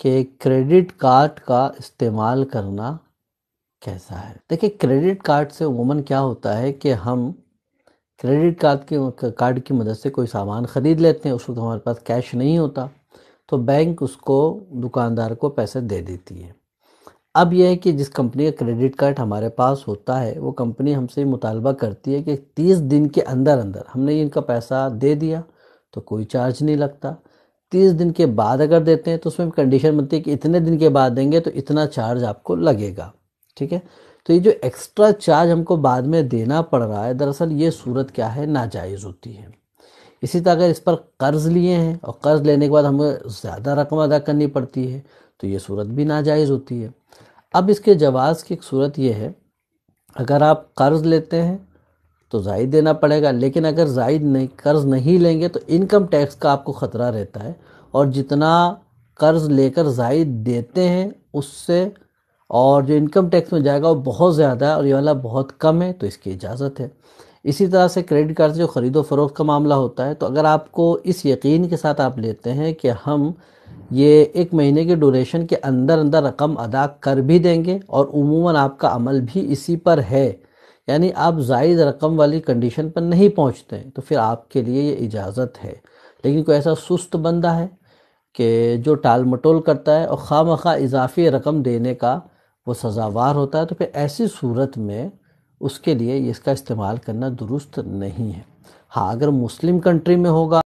कि credit card का इस्तेमाल करना कैसा है देखिए क्रेडिट कार्ड से उमूमन क्या होता है कि हम क्रेडिट कार्ड के कार्ड की मदद से कोई सामान ख़रीद लेते हैं उस वक्त हमारे पास कैश नहीं होता तो बैंक उसको दुकानदार को पैसे दे देती है अब यह है कि जिस कंपनी का क्रेडिट कार्ड हमारे पास होता है वो कंपनी हमसे मुतालबा करती है कि तीस दिन के अंदर अंदर हमने इनका पैसा दे दिया तो कोई चार्ज नहीं लगता तीस दिन के बाद अगर देते हैं तो उसमें कंडीशन बनती है कि इतने दिन के बाद देंगे तो इतना चार्ज आपको लगेगा ठीक है तो ये जो एक्स्ट्रा चार्ज हमको बाद में देना पड़ रहा है दरअसल ये सूरत क्या है नाजायज़ होती है इसी तरह अगर इस पर कर्ज़ लिए हैं और कर्ज़ लेने के बाद हमें ज़्यादा रकम अदा करनी पड़ती है तो ये सूरत भी नाजायज़ होती है अब इसके जवाज़ की एक सूरत यह है अगर आप कर्ज़ लेते हैं तो जायद देना पड़ेगा लेकिन अगर जायद नहीं कर्ज़ नहीं लेंगे तो इनकम टैक्स का आपको ख़तरा रहता है और जितना कर्ज़ लेकर जायद देते हैं उससे और जो इनकम टैक्स में जाएगा वो बहुत ज़्यादा है और ये वाला बहुत कम है तो इसकी इजाज़त है इसी तरह से क्रेडिट कार्ड से जो ख़रीदो फरोख्त का मामला होता है तो अगर आपको इस यकीन के साथ आप लेते हैं कि हम ये एक महीने के ड्यूरेशन के अंदर अंदर रकम अदा कर भी देंगे और उमूमा आपका अमल भी इसी पर है यानी आप जायद रकम वाली कंडीशन पर नहीं पहुंचते हैं तो फिर आपके लिए ये इजाज़त है लेकिन कोई ऐसा सुस्त बंदा है कि जो टाल मटोल करता है और खाम खा इजाफी रकम देने का वो सज़ावार होता है तो फिर ऐसी सूरत में उसके लिए इसका इस्तेमाल करना दुरुस्त नहीं है हाँ अगर मुस्लिम कंट्री में होगा